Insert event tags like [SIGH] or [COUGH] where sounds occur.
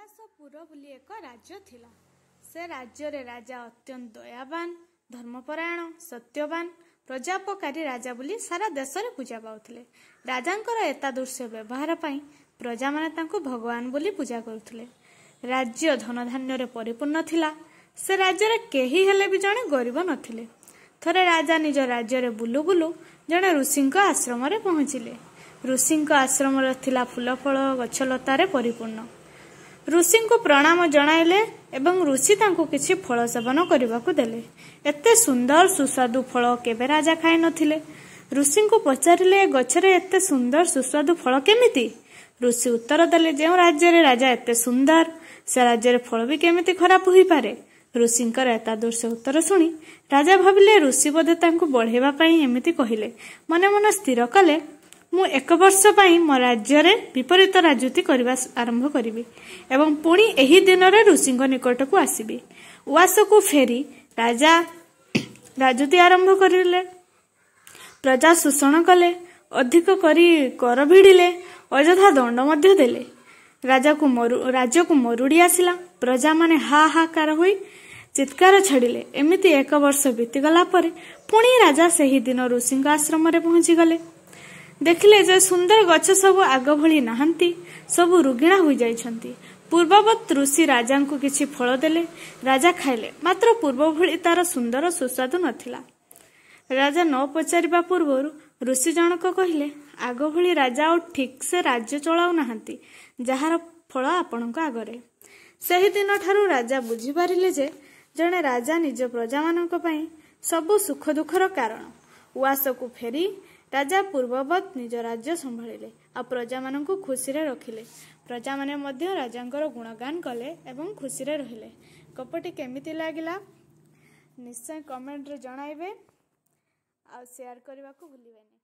ବିଳାସପୁର ବୋଲି ଏକ ରାଜ୍ୟ ଥିଲା ସେ ରାଜ୍ୟରେ ରାଜା ଅତ୍ୟନ୍ତ ଦୟାବାନ ଧର୍ମପରାୟଣ ସତ୍ୟବାନ ପ୍ରଜାପକାରୀ ରାଜା ବୋଲି ସାରା ଦେଶରେ ପୂଜା ପାଉଥିଲେ ରାଜାଙ୍କର ଏତାଦୃଶ୍ୟ ବ୍ୟବହାର ପାଇଁ ପ୍ରଜାମାନେ ତାଙ୍କୁ ଭଗବାନ ବୋଲି ପୂଜା କରୁଥିଲେ ରାଜ୍ୟ ଧନଧାନ୍ୟରେ ପରିପୂର୍ଣ୍ଣ ଥିଲା ସେ ରାଜ୍ୟରେ କେହି ହେଲେ ବି ଜଣେ ଗରିବ ନଥିଲେ ଥରେ ରାଜା ନିଜ ରାଜ୍ୟରେ ବୁଲୁ ବୁଲୁ ଜଣେ ଋଷିଙ୍କ ଆଶ୍ରମରେ ପହଞ୍ଚିଲେ ଋଷିଙ୍କ ଆଶ୍ରମରେ ଥିଲା ଫୁଲ ଫଳ ଗଛଲତାରେ ପରିପୂର୍ଣ୍ଣ ଋଷିଙ୍କୁ ପ୍ରଣାମ ଜଣାଇଲେ ଏବଂ ଋଷି ତାଙ୍କୁ କିଛି ଫଳ ସେବନ କରିବାକୁ ଦେଲେ ଏତେ ସୁନ୍ଦର ସୁସ୍ୱାଦୁ ଫଳ କେବେ ରାଜା ଖାଇନଥିଲେ ଋଷିଙ୍କୁ ପଚାରିଲେ ଏ ଗଛରେ ଏତେ ସୁନ୍ଦର ସୁସ୍ୱାଦୁ ଫଳ କେମିତି ଋଷି ଉତ୍ତର ଦେଲେ ଯେଉଁ ରାଜ୍ୟରେ ରାଜା ଏତେ ସୁନ୍ଦର ସେ ରାଜ୍ୟରେ ଫଳ ବି କେମିତି ଖରାପ ହୋଇପାରେ ଋଷିଙ୍କର ଏତାଦୃଶ ଉତ୍ତର ଶୁଣି ରାଜା ଭାବିଲେ ଋଷି ବୋଧେ ତାଙ୍କୁ ବଢ଼େଇବା ପାଇଁ ଏମିତି କହିଲେ ମନେ ମନେ ସ୍ଥିର କଲେ ମୁଁ ଏକ ବର୍ଷ ପାଇଁ ମୋ ରାଜ୍ୟରେ ବିପରୀତ ରାଜୁତି କରିବା ଆରମ୍ଭ କରିବି ଏବଂ ପୁଣି ଏହି ଦିନରେ ଋଷିଙ୍କ ନିକଟକୁ ଆସିବି ଉଆସକୁ ଫେରି ରାଜା [COUGHS] ରାଜୁତି ଆରମ୍ଭ କରିଲେ ପ୍ରଜା ଶୋଷଣ କଲେ ଅଧିକ କରି କର ଭିଡ଼ିଲେ ଅଯଥା ଦଣ୍ଡ ମଧ୍ୟ ଦେଲେ ରାଜାକୁ ରାଜ୍ୟକୁ ମରୁଡ଼ି ଆସିଲା ପ୍ରଜାମାନେ ହା ହାକାର ହୋଇ ଚିତ୍କାର ଛାଡ଼ିଲେ ଏମିତି ଏକ ବର୍ଷ ବିତିଗଲା ପରେ ପୁଣି ରାଜା ସେହି ଦିନ ଋଷିଙ୍କ ଆଶ୍ରମରେ ପହଞ୍ଚିଗଲେ ଦେଖିଲେ ଯେ ସୁନ୍ଦର ଗଛ ସବୁ ଆଗ ଭଳି ନାହାନ୍ତି ସବୁ ରୁଗିଣା ହୋଇଯାଇଛନ୍ତି ପୂର୍ବବତ ଋଷି ରାଜାଙ୍କୁ କିଛି ଫଳ ଦେଲେ ରାଜା ଖାଇଲେ ମାତ୍ର ପୂର୍ବ ଭଳି ତାର ସୁନ୍ଦର ସୁସ୍ୱାଦୁ ନଥିଲା ରାଜା ନ ପଚାରିବା ପୂର୍ବରୁ ଋଷି ଜଣକ କହିଲେ ଆଗ ଭଳି ରାଜା ଆଉ ଠିକ ସେ ରାଜ୍ୟ ଚଳାଉ ନାହାନ୍ତି ଯାହାର ଫଳ ଆପଣଙ୍କ ଆଗରେ ସେହିଦିନଠାରୁ ରାଜା ବୁଝିପାରିଲେ ଯେ ଜଣେ ରାଜା ନିଜ ପ୍ରଜାମାନଙ୍କ ପାଇଁ ସବୁ ସୁଖ ଦୁଃଖର କାରଣ ଉଆସକୁ ଫେରି ରାଜା ପୂର୍ବବତ ନିଜ ରାଜ୍ୟ ସମ୍ଭାଳିଲେ ଆଉ ପ୍ରଜାମାନଙ୍କୁ ଖୁସିରେ ରଖିଲେ ପ୍ରଜାମାନେ ମଧ୍ୟ ରାଜାଙ୍କର ଗୁଣଗାନ କଲେ ଏବଂ ଖୁସିରେ ରହିଲେ ଗପଟି କେମିତି ଲାଗିଲା ନିଶ୍ଚୟ କମେଣ୍ଟରେ ଜଣାଇବେ ଆଉ ସେୟାର କରିବାକୁ ଭୁଲିବେନି